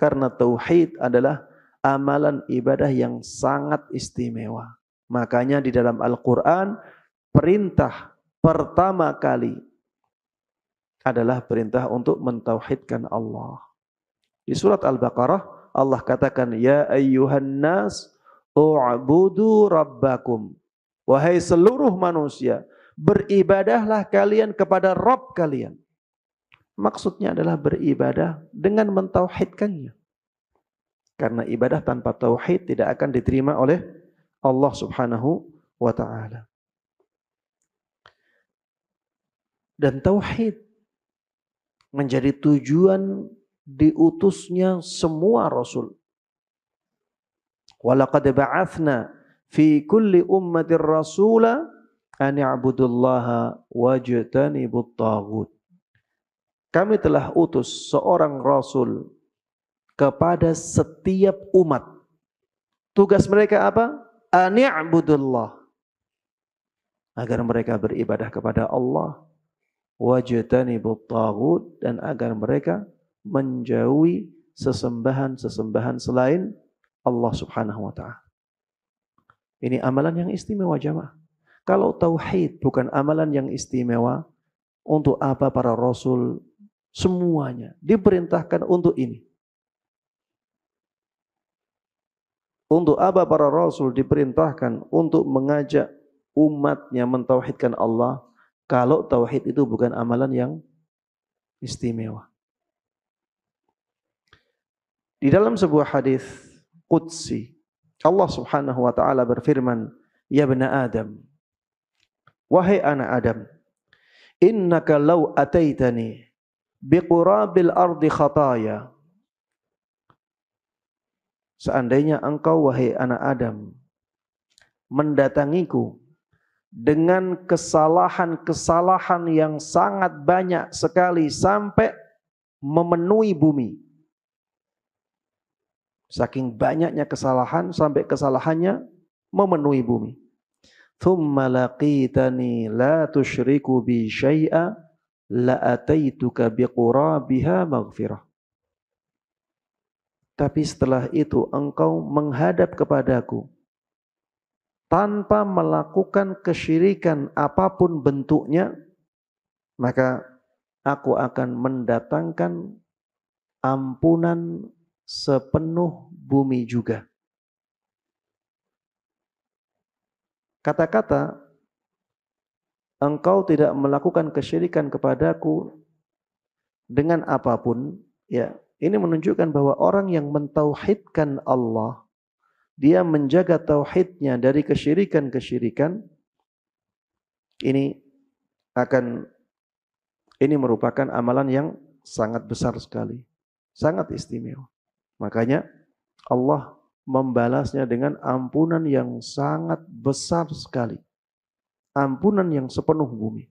Karena tauhid adalah amalan ibadah yang sangat istimewa. Makanya di dalam Al-Quran perintah pertama kali adalah perintah untuk mentauhidkan Allah. Di surat Al-Baqarah Allah katakan ya ayyuhan nas u'budu rabbakum. Wahai seluruh manusia, beribadahlah kalian kepada Rabb kalian. Maksudnya adalah beribadah dengan mentauhidkannya. Karena ibadah tanpa tauhid tidak akan diterima oleh Allah Subhanahu wa taala. Dan tauhid menjadi tujuan diutusnya semua rasul. Walaqad ba'athna fi kulli ummatir rasula an i'budullaha wajtanibut taghut kami telah utus seorang rasul kepada setiap umat. Tugas mereka apa? Ani'budullah. Agar mereka beribadah kepada Allah. Wajtanibut tagut. Dan agar mereka menjauhi sesembahan-sesembahan selain Allah subhanahu wa ta'ala. Ini amalan yang istimewa jamaah. Kalau tauhid bukan amalan yang istimewa, untuk apa para rasul Semuanya diperintahkan untuk ini. Untuk apa para rasul diperintahkan untuk mengajak umatnya mentauhidkan Allah kalau tauhid itu bukan amalan yang istimewa. Di dalam sebuah hadis qudsi Allah Subhanahu wa taala berfirman, "Ya bena Adam, wahai anak Adam, innaka law ataitani biqurabil ardi khataya. Seandainya engkau wahai anak Adam mendatangiku dengan kesalahan-kesalahan yang sangat banyak sekali sampai memenuhi bumi. Saking banyaknya kesalahan sampai kesalahannya memenuhi bumi. Thumma laqitani la tusyriku bi syai'a la'ataituka biha maghfirah. Tapi setelah itu engkau menghadap kepadaku tanpa melakukan kesyirikan apapun bentuknya, maka aku akan mendatangkan ampunan sepenuh bumi juga. Kata-kata engkau tidak melakukan kesyirikan kepadaku dengan apapun, ya. Ini menunjukkan bahwa orang yang mentauhidkan Allah, dia menjaga tauhidnya dari kesyirikan-kesyirikan. Ini akan ini merupakan amalan yang sangat besar sekali, sangat istimewa. Makanya Allah membalasnya dengan ampunan yang sangat besar sekali ampunan yang sepenuh bumi.